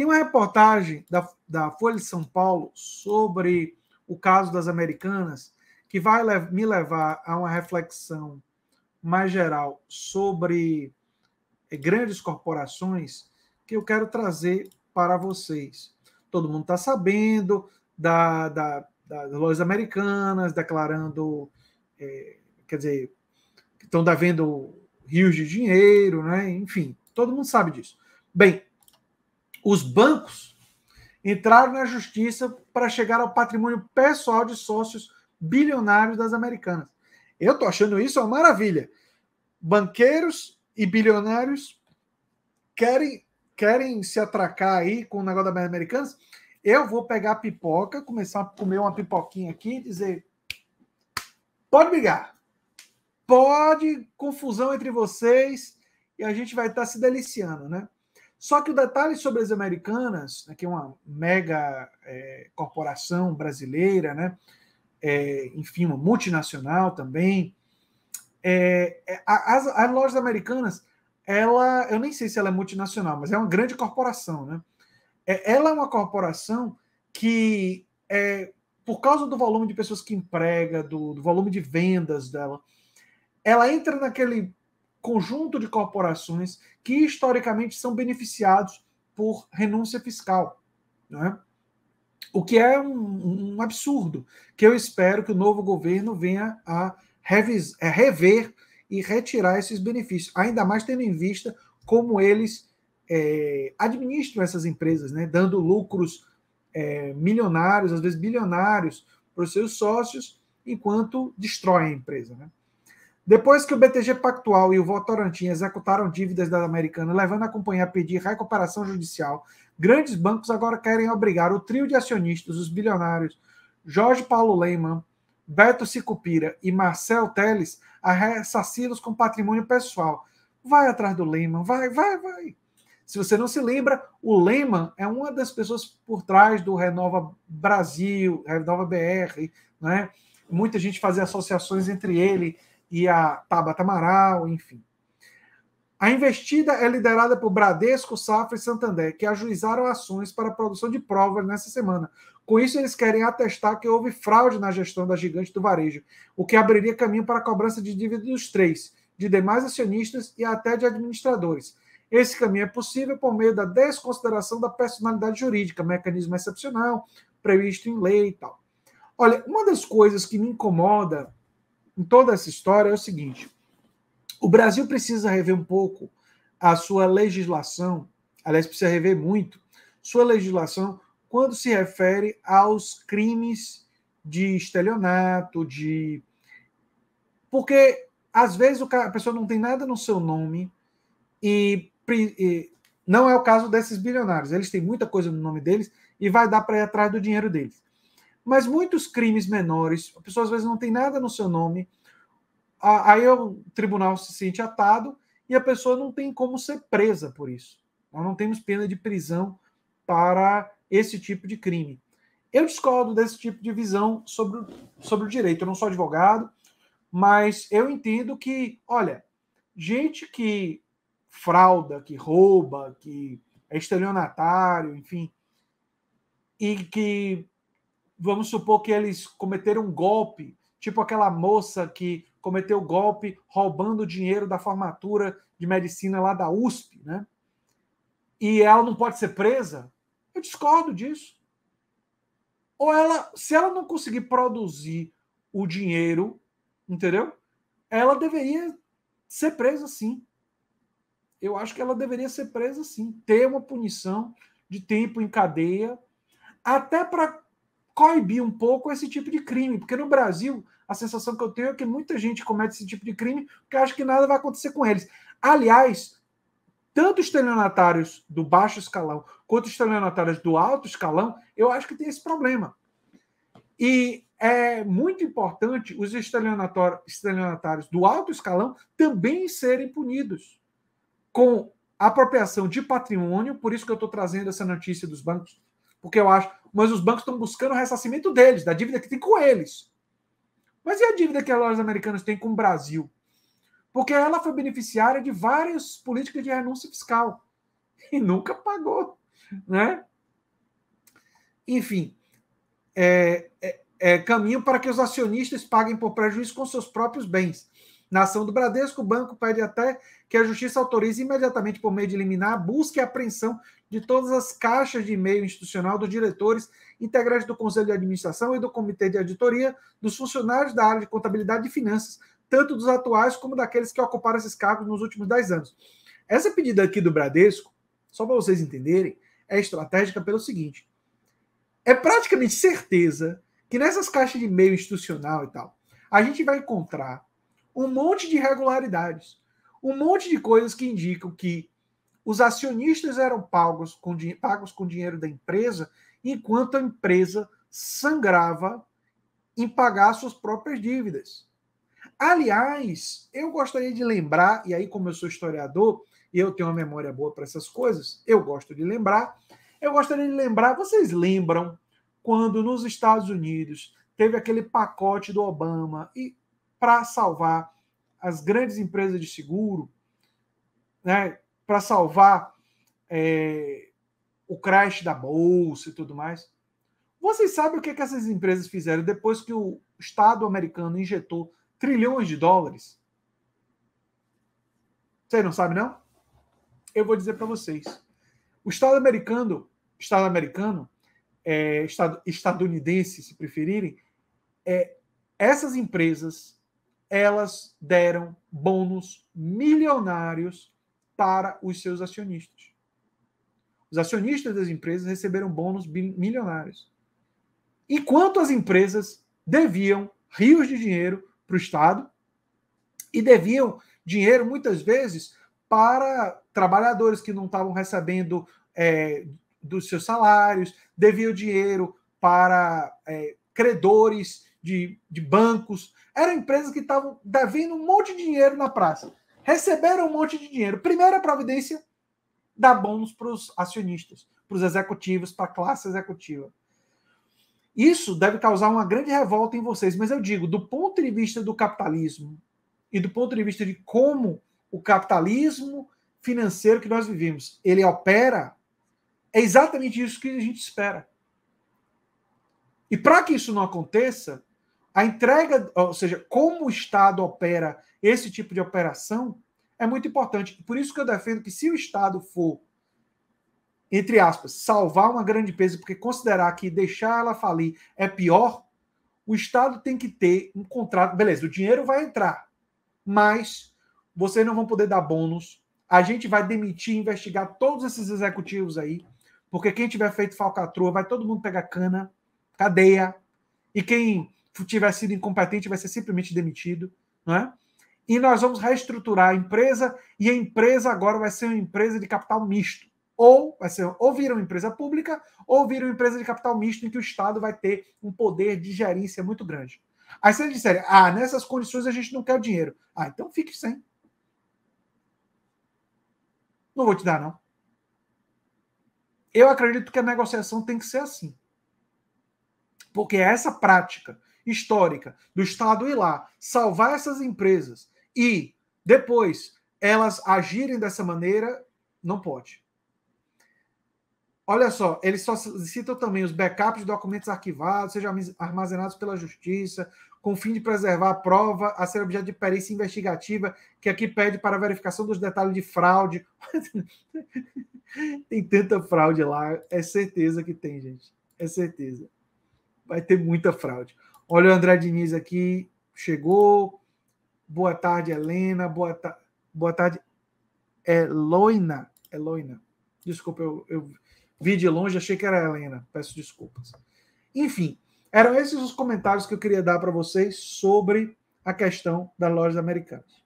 Tem uma reportagem da, da Folha de São Paulo sobre o caso das americanas que vai me levar a uma reflexão mais geral sobre eh, grandes corporações que eu quero trazer para vocês. Todo mundo está sabendo da, da, das lojas americanas declarando, é, quer dizer, que estão devendo rios de dinheiro, né? enfim, todo mundo sabe disso. Bem, os bancos entraram na justiça para chegar ao patrimônio pessoal de sócios bilionários das americanas. Eu tô achando isso uma maravilha. Banqueiros e bilionários querem querem se atracar aí com o negócio das americanas. Eu vou pegar pipoca, começar a comer uma pipoquinha aqui e dizer: pode brigar, pode confusão entre vocês e a gente vai estar tá se deliciando, né? Só que o detalhe sobre as Americanas, né, que é uma mega é, corporação brasileira, né, é, enfim, uma multinacional também, é, é as, as, lojas americanas, ela, eu nem sei se ela é multinacional, mas é uma grande corporação, né? É, ela é uma corporação que, é, por causa do volume de pessoas que emprega, do, do volume de vendas dela, ela entra naquele conjunto de corporações que historicamente são beneficiados por renúncia fiscal. Né? O que é um, um, absurdo, que eu espero que o novo governo venha a rever e retirar esses benefícios, ainda mais tendo em vista como eles é, administram essas empresas, né? dando lucros é, milionários, às vezes bilionários, para os seus sócios, enquanto destroem a empresa. Né? Depois que o BTG Pactual e o Votorantim executaram dívidas da Americana, levando a companhia a pedir recuperação judicial, grandes bancos agora querem obrigar o trio de acionistas, os bilionários Jorge Paulo Lehmann, Beto Sicupira e Marcel Teles, a ressacê-los com patrimônio pessoal. Vai atrás do Lehmann, vai, vai, vai. Se você não se lembra, o Lehmann é uma das pessoas por trás do Renova Brasil, Renova BR, né? Muita gente fazia associações entre ele e a Tabata Amaral, enfim. A investida é liderada por Bradesco, Safra e Santander, que ajuizaram ações para a produção de provas nessa semana. Com isso, eles querem atestar que houve fraude na gestão da gigante do varejo, o que abriria caminho para a cobrança de dívida dos três, de demais acionistas e até de administradores. Esse caminho é possível por meio da desconsideração da personalidade jurídica, mecanismo excepcional previsto em lei e tal. Olha, uma das coisas que me incomoda em toda essa história é o seguinte: o Brasil precisa rever um pouco a sua legislação, aliás, precisa rever muito sua legislação quando se refere aos crimes de estelionato, de. Porque às vezes a pessoa não tem nada no seu nome e, e não é o caso desses bilionários. Eles têm muita coisa no nome deles e vai dar para ir atrás do dinheiro deles. Mas muitos crimes menores, a pessoa às vezes não tem nada no seu nome, aí o é tribunal se sente atado e a pessoa não tem como ser presa por isso. Nós não temos pena de prisão para esse tipo de crime. Eu discordo desse tipo de visão sobre, sobre o direito. Eu não sou advogado, mas eu entendo que, olha, gente que frauda, que rouba, que é estelionatário, enfim, e que vamos supor que eles cometeram um golpe, tipo aquela moça que cometeu golpe roubando dinheiro da formatura de medicina lá da USP, né? E ela não pode ser presa? Eu discordo disso. Ou ela, se ela não conseguir produzir o dinheiro, entendeu? Ela deveria ser presa sim. Eu acho que ela deveria ser presa sim, ter uma punição de tempo em cadeia, até para coibir um pouco esse tipo de crime, porque no Brasil a sensação que eu tenho é que muita gente comete esse tipo de crime porque acha que nada vai acontecer com eles. Aliás, tanto estelionatários do baixo escalão quanto estelionatários do alto escalão, eu acho que tem esse problema. E é muito importante os estelionatários do alto escalão também serem punidos com apropriação de patrimônio, por isso que eu estou trazendo essa notícia dos bancos porque eu acho. Mas os bancos estão buscando o ressarcimento deles, da dívida que tem com eles. Mas e a dívida que as lojas americanas têm com o Brasil? Porque ela foi beneficiária de várias políticas de renúncia fiscal e nunca pagou, né? Enfim, é, é, é caminho para que os acionistas paguem por prejuízo com seus próprios bens. Na ação do Bradesco, o banco pede até que a justiça autorize imediatamente, por meio de liminar, a busca e apreensão de todas as caixas de e-mail institucional dos diretores, integrantes do Conselho de Administração e do Comitê de Auditoria, dos funcionários da área de contabilidade e finanças, tanto dos atuais como daqueles que ocuparam esses cargos nos últimos dez anos. Essa pedida aqui do Bradesco, só para vocês entenderem, é estratégica pelo seguinte: é praticamente certeza que nessas caixas de e-mail institucional e tal, a gente vai encontrar um monte de irregularidades, um monte de coisas que indicam que os acionistas eram pagos com, pagos com dinheiro da empresa, enquanto a empresa sangrava em pagar suas próprias dívidas. Aliás, eu gostaria de lembrar, e aí, como eu sou historiador e eu tenho uma memória boa para essas coisas, eu gosto de lembrar. Eu gostaria de lembrar, vocês lembram quando nos Estados Unidos teve aquele pacote do Obama e para salvar as grandes empresas de seguro, né, para salvar é, o crash da bolsa e tudo mais. Vocês sabem o que, é que essas empresas fizeram depois que o Estado americano injetou trilhões de dólares? Vocês não sabem, não? Eu vou dizer para vocês. O Estado americano, Estado americano, é, estadunidense, se preferirem, é, essas empresas elas deram bônus milionários para os seus acionistas. Os acionistas das empresas receberam bônus milionários. Enquanto as empresas deviam rios de dinheiro para o Estado e deviam dinheiro, muitas vezes, para trabalhadores que não estavam recebendo é, dos seus salários, deviam dinheiro para é, credores de, de bancos. Eram empresas que estavam devendo um monte de dinheiro na praça. Receberam um monte de dinheiro. Primeira providência, dar bônus para os acionistas, para os executivos, para a classe executiva. Isso deve causar uma grande revolta em vocês, mas eu digo, do ponto de vista do capitalismo e do ponto de vista de como o capitalismo financeiro que nós vivemos, ele opera, é exatamente isso que a gente espera. E para que isso não aconteça, a entrega, ou seja, como o Estado opera esse tipo de operação, é muito importante. Por isso que eu defendo que se o Estado for, entre aspas, salvar uma grande empresa, porque considerar que deixar ela falir é pior, o Estado tem que ter um contrato. Beleza, o dinheiro vai entrar, mas vocês não vão poder dar bônus. A gente vai demitir, investigar todos esses executivos aí, porque quem tiver feito falcatrua, vai todo mundo pegar cana, cadeia. E quem tiver sido incompetente, vai ser simplesmente demitido, não é? E nós vamos reestruturar a empresa e a empresa agora vai ser uma empresa de capital misto. Ou vai ser ou vira uma empresa pública ou vira uma empresa de capital misto em que o Estado vai ter um poder de gerência muito grande. Aí se eles disserem, ah, nessas condições a gente não quer o dinheiro. Ah, então fique sem. Não vou te dar, não. Eu acredito que a negociação tem que ser assim. Porque essa prática histórica do Estado ir lá salvar essas empresas e depois elas agirem dessa maneira, não pode. Olha só, eles só citam também os backups de documentos arquivados, sejam armazenados pela justiça, com o fim de preservar a prova a ser objeto de perícia investigativa, que aqui pede para verificação dos detalhes de fraude. tem tanta fraude lá, é certeza que tem, gente. É certeza. Vai ter muita fraude. Olha o André Diniz aqui, chegou. Boa tarde, Helena. Boa, ta... Boa tarde, Eloina. Eloina. Desculpa, eu, eu vi de longe, achei que era Helena. Peço desculpas. Enfim, eram esses os comentários que eu queria dar para vocês sobre a questão das lojas americanas.